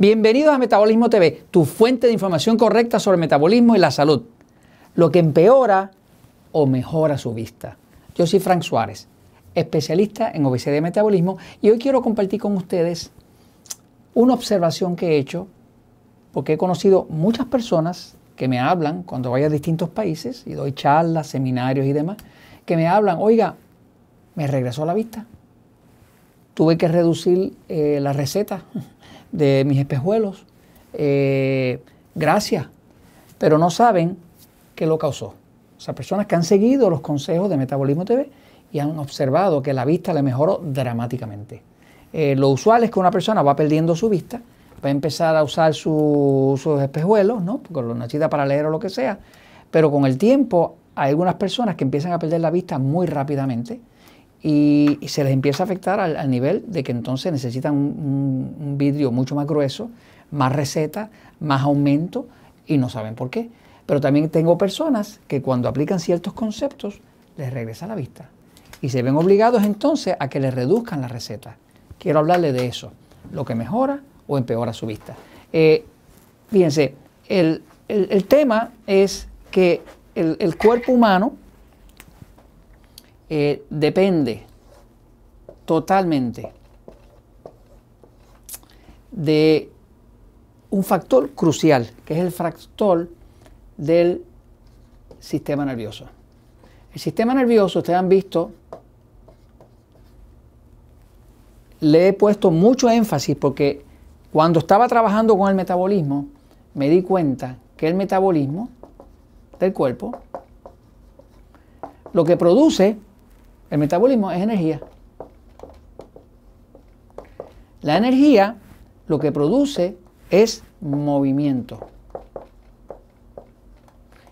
Bienvenidos a Metabolismo TV, tu fuente de información correcta sobre el metabolismo y la salud. Lo que empeora o mejora su vista. Yo soy Frank Suárez, especialista en obesidad y metabolismo, y hoy quiero compartir con ustedes una observación que he hecho, porque he conocido muchas personas que me hablan cuando voy a distintos países y doy charlas, seminarios y demás, que me hablan, oiga, me regresó la vista, tuve que reducir eh, la receta de mis espejuelos. Eh, gracias. Pero no saben qué lo causó. O sea, personas que han seguido los consejos de Metabolismo TV y han observado que la vista le mejoró dramáticamente. Eh, lo usual es que una persona va perdiendo su vista, va a empezar a usar sus espejuelos, ¿no? una lo para leer o lo que sea. Pero con el tiempo hay algunas personas que empiezan a perder la vista muy rápidamente y, se les empieza a afectar al, nivel de que entonces necesitan un, vidrio mucho más grueso, más receta, más aumento y no saben por qué. Pero también tengo personas que cuando aplican ciertos conceptos les regresa la vista y se ven obligados entonces a que les reduzcan la receta. Quiero hablarle de eso, lo que mejora o empeora su vista. Eh, fíjense, el, el, tema es que el, el cuerpo humano eh, depende totalmente de un factor crucial, que es el factor del sistema nervioso. El sistema nervioso, ustedes han visto, le he puesto mucho énfasis porque cuando estaba trabajando con el metabolismo, me di cuenta que el metabolismo del cuerpo lo que produce el metabolismo es energía. La energía lo que produce es movimiento.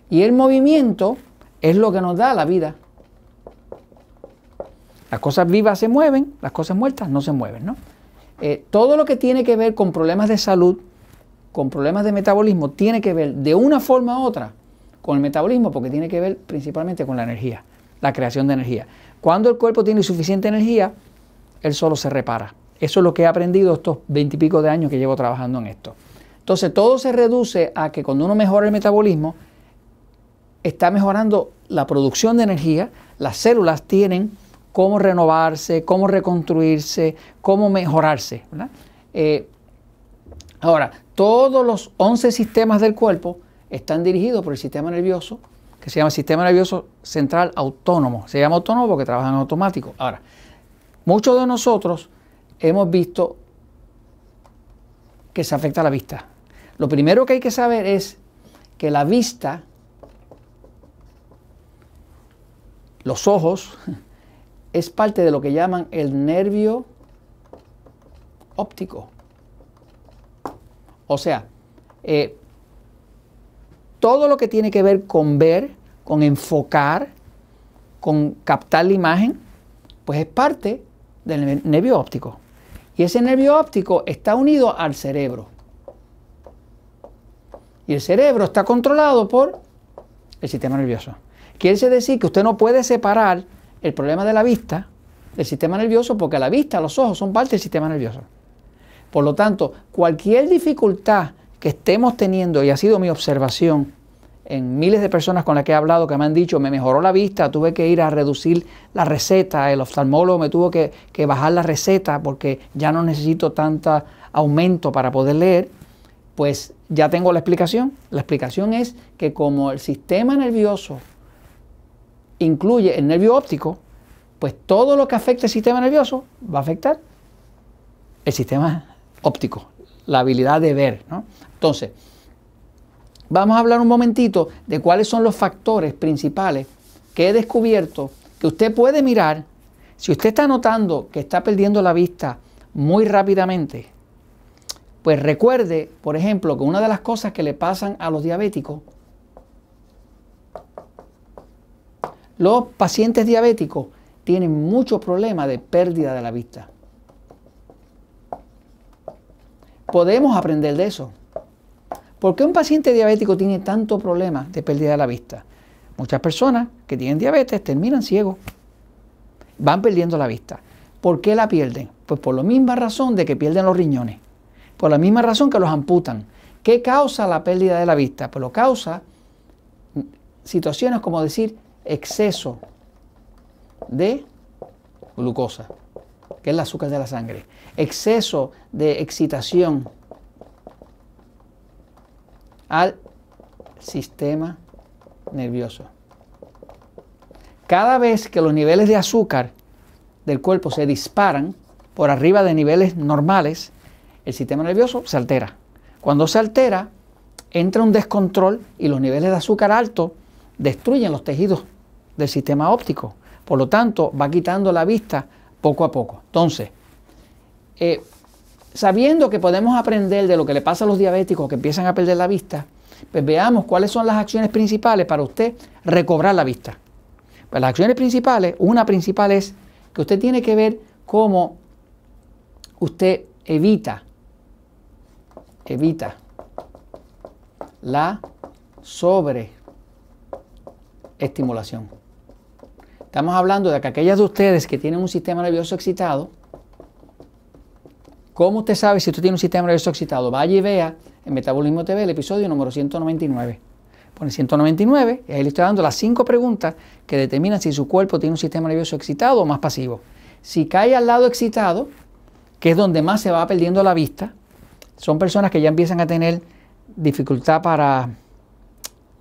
Y el movimiento es lo que nos da la vida. Las cosas vivas se mueven, las cosas muertas no se mueven, eh, todo lo que tiene que ver con problemas de salud, con problemas de metabolismo, tiene que ver de una forma u otra con el metabolismo porque tiene que ver principalmente con la energía la creación de energía. Cuando el cuerpo tiene suficiente energía, él solo se repara. Eso es lo que he aprendido estos veintipico de años que llevo trabajando en esto. Entonces todo se reduce a que cuando uno mejora el metabolismo, está mejorando la producción de energía, las células tienen cómo renovarse, cómo reconstruirse, cómo mejorarse. Eh, ahora, todos los 11 sistemas del cuerpo están dirigidos por el sistema nervioso, que se llama Sistema Nervioso Central Autónomo. Se llama autónomo porque trabaja en automático. Ahora, muchos de nosotros hemos visto que se afecta la vista. Lo primero que hay que saber es que la vista, los ojos, es parte de lo que llaman el nervio óptico. O sea, eh, todo lo que tiene que ver con ver, con enfocar, con captar la imagen, pues es parte del nervio óptico. Y ese nervio óptico está unido al cerebro. Y el cerebro está controlado por el sistema nervioso. Quiere decir que usted no puede separar el problema de la vista del sistema nervioso porque la vista, los ojos son parte del sistema nervioso. Por lo tanto, cualquier dificultad que estemos teniendo, y ha sido mi observación en miles de personas con las que he hablado que me han dicho, me mejoró la vista, tuve que ir a reducir la receta, el oftalmólogo me tuvo que, bajar la receta porque ya no necesito tanto aumento para poder leer, pues ya tengo la explicación. La explicación es que como el sistema nervioso incluye el nervio óptico, pues todo lo que afecte el sistema nervioso va a afectar el sistema óptico, la habilidad de ver. ¿no? Entonces, vamos a hablar un momentito de cuáles son los factores principales que he descubierto que usted puede mirar. Si usted está notando que está perdiendo la vista muy rápidamente, pues recuerde, por ejemplo, que una de las cosas que le pasan a los diabéticos, los pacientes diabéticos tienen muchos problemas de pérdida de la vista. Podemos aprender de eso. ¿Por qué un paciente diabético tiene tanto problema de pérdida de la vista? Muchas personas que tienen diabetes terminan ciegos, van perdiendo la vista. ¿Por qué la pierden? Pues por la misma razón de que pierden los riñones, por la misma razón que los amputan. ¿Qué causa la pérdida de la vista? Pues lo causa situaciones como decir exceso de glucosa, que es el azúcar de la sangre, exceso de excitación, al sistema nervioso. Cada vez que los niveles de azúcar del cuerpo se disparan por arriba de niveles normales, el sistema nervioso se altera. Cuando se altera, entra un descontrol y los niveles de azúcar alto destruyen los tejidos del sistema óptico. Por lo tanto, va quitando la vista poco a poco. Entonces, eh, sabiendo que podemos aprender de lo que le pasa a los diabéticos que empiezan a perder la vista, pues veamos cuáles son las acciones principales para usted recobrar la vista. Pues las acciones principales, una principal es que usted tiene que ver cómo usted evita, evita la sobreestimulación. Estamos hablando de que aquellas de ustedes que tienen un sistema nervioso excitado, ¿Cómo usted sabe si usted tiene un sistema nervioso excitado? Vaya y vea en Metabolismo TV el episodio número 199. Pone 199 y ahí le estoy dando las cinco preguntas que determinan si su cuerpo tiene un sistema nervioso excitado o más pasivo. Si cae al lado excitado, que es donde más se va perdiendo la vista, son personas que ya empiezan a tener dificultad para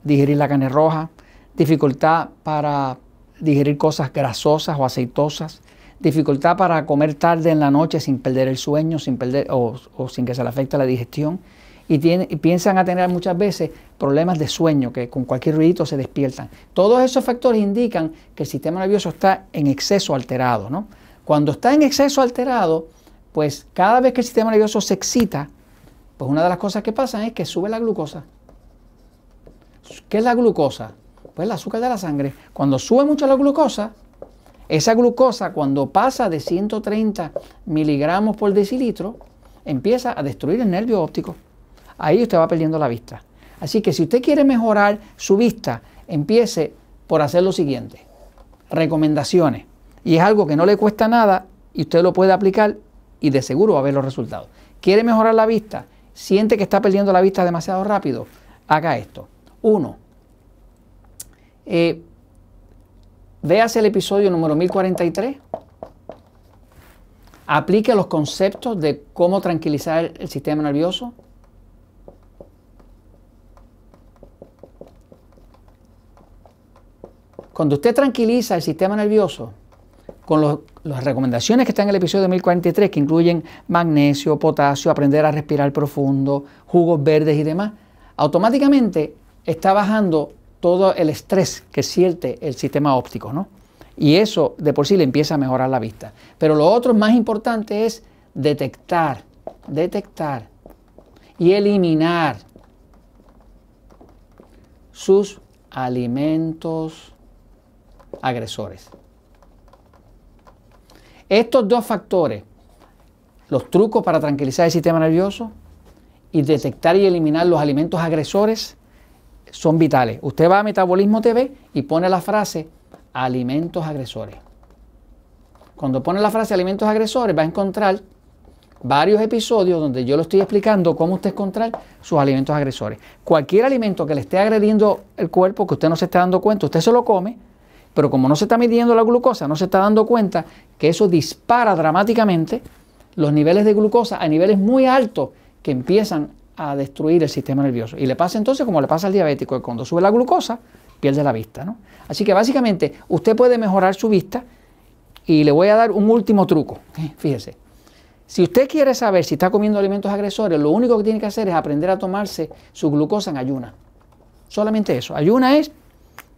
digerir la carne roja, dificultad para digerir cosas grasosas o aceitosas, dificultad para comer tarde en la noche sin perder el sueño, sin perder o, sin que se le afecte la digestión. Y, piensan a tener muchas veces problemas de sueño, que con cualquier ruidito se despiertan. Todos esos factores indican que el sistema nervioso está en exceso alterado. ¿no? Cuando está en exceso alterado, pues cada vez que el sistema nervioso se excita, pues una de las cosas que pasan es que sube la glucosa. ¿Qué es la glucosa? Pues el azúcar de la sangre. Cuando sube mucho la glucosa, esa glucosa cuando pasa de 130 miligramos por decilitro, empieza a destruir el nervio óptico. Ahí usted va perdiendo la vista. Así que si usted quiere mejorar su vista, empiece por hacer lo siguiente. Recomendaciones. Y es algo que no le cuesta nada y usted lo puede aplicar y de seguro va a ver los resultados. ¿Quiere mejorar la vista? ¿Siente que está perdiendo la vista demasiado rápido? Haga esto. Uno, eh, Véase el episodio número 1043. Aplique los conceptos de cómo tranquilizar el sistema nervioso. Cuando usted tranquiliza el sistema nervioso con las recomendaciones que están en el episodio 1043, que incluyen magnesio, potasio, aprender a respirar profundo, jugos verdes y demás, automáticamente está bajando todo el estrés que siente el sistema óptico, ¿no? Y eso de por sí le empieza a mejorar la vista. Pero lo otro más importante es detectar, detectar y eliminar sus alimentos agresores. Estos dos factores, los trucos para tranquilizar el sistema nervioso y detectar y eliminar los alimentos agresores, son vitales. Usted va a Metabolismo TV y pone la frase alimentos agresores. Cuando pone la frase alimentos agresores va a encontrar varios episodios donde yo lo estoy explicando cómo usted encontrar sus alimentos agresores. Cualquier alimento que le esté agrediendo el cuerpo, que usted no se esté dando cuenta, usted se lo come, pero como no se está midiendo la glucosa, no se está dando cuenta que eso dispara dramáticamente los niveles de glucosa a niveles muy altos que empiezan a destruir el sistema nervioso. Y le pasa entonces como le pasa al diabético, que cuando sube la glucosa pierde la vista. Así que básicamente usted puede mejorar su vista y le voy a dar un último truco. Fíjese, si usted quiere saber si está comiendo alimentos agresores, lo único que tiene que hacer es aprender a tomarse su glucosa en ayuna. Solamente eso. Ayuna es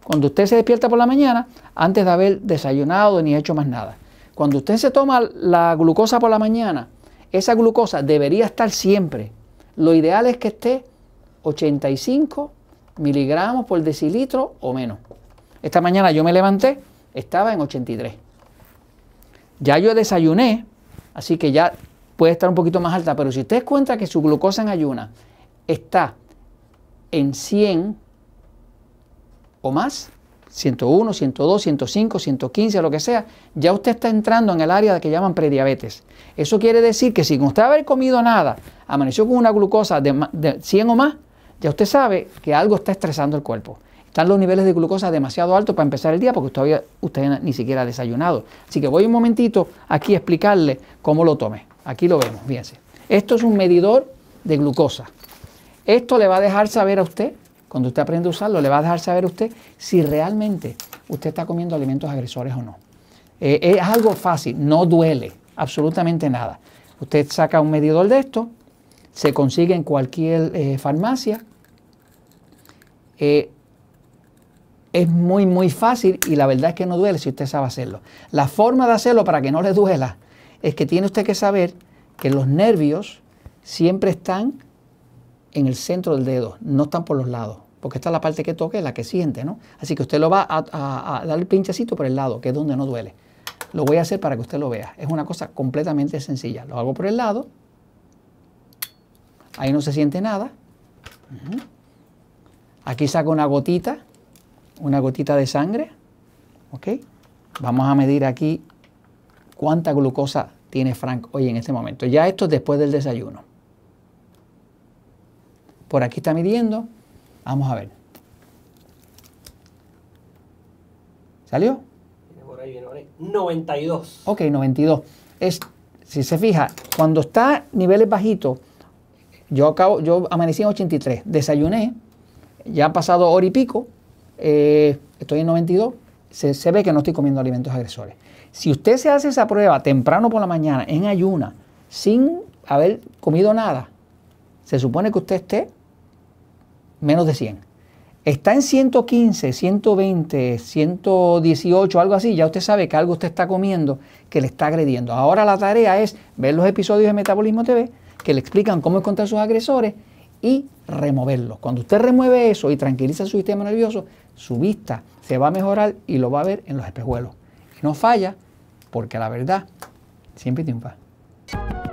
cuando usted se despierta por la mañana antes de haber desayunado ni hecho más nada. Cuando usted se toma la glucosa por la mañana, esa glucosa debería estar siempre lo ideal es que esté 85 miligramos por decilitro o menos. Esta mañana yo me levanté, estaba en 83. Ya yo desayuné, así que ya puede estar un poquito más alta, pero si usted cuenta que su glucosa en ayuna está en 100 o más, 101, 102, 105, 115, lo que sea, ya usted está entrando en el área que llaman prediabetes. Eso quiere decir que si usted haber comido nada, amaneció con una glucosa de, de 100 o más, ya usted sabe que algo está estresando el cuerpo. Están los niveles de glucosa demasiado altos para empezar el día porque todavía usted ni siquiera ha desayunado. Así que voy un momentito aquí a explicarle cómo lo tome. Aquí lo vemos, fíjense. Esto es un medidor de glucosa. Esto le va a dejar saber a usted cuando usted aprende a usarlo, le va a dejar saber usted si realmente usted está comiendo alimentos agresores o no. Eh, es algo fácil, no duele absolutamente nada. Usted saca un medidor de esto, se consigue en cualquier eh, farmacia. Eh, es muy, muy fácil y la verdad es que no duele si usted sabe hacerlo. La forma de hacerlo para que no le duela es que tiene usted que saber que los nervios siempre están en el centro del dedo, no están por los lados, porque esta es la parte que toca la que siente, ¿no? Así que usted lo va a, dar el pinchecito por el lado, que es donde no duele. Lo voy a hacer para que usted lo vea. Es una cosa completamente sencilla. Lo hago por el lado. Ahí no se siente nada. Aquí saco una gotita, una gotita de sangre. ¿Ok? Vamos a medir aquí cuánta glucosa tiene Frank hoy en este momento. Ya esto es después del desayuno. Por aquí está midiendo. Vamos a ver. ¿Salió? 92. Ok, 92. Es, si se fija, cuando está niveles bajitos, yo, acabo, yo amanecí en 83, desayuné, ya ha pasado hora y pico, eh, estoy en 92, se, se, ve que no estoy comiendo alimentos agresores. Si usted se hace esa prueba temprano por la mañana, en ayuna, sin haber comido nada, se supone que usted esté menos de 100. Está en 115, 120, 118, algo así, ya usted sabe que algo usted está comiendo que le está agrediendo. Ahora la tarea es ver los episodios de Metabolismo TV que le explican cómo encontrar sus agresores y removerlos. Cuando usted remueve eso y tranquiliza su sistema nervioso, su vista se va a mejorar y lo va a ver en los espejuelos. no falla, porque la verdad siempre triunfa.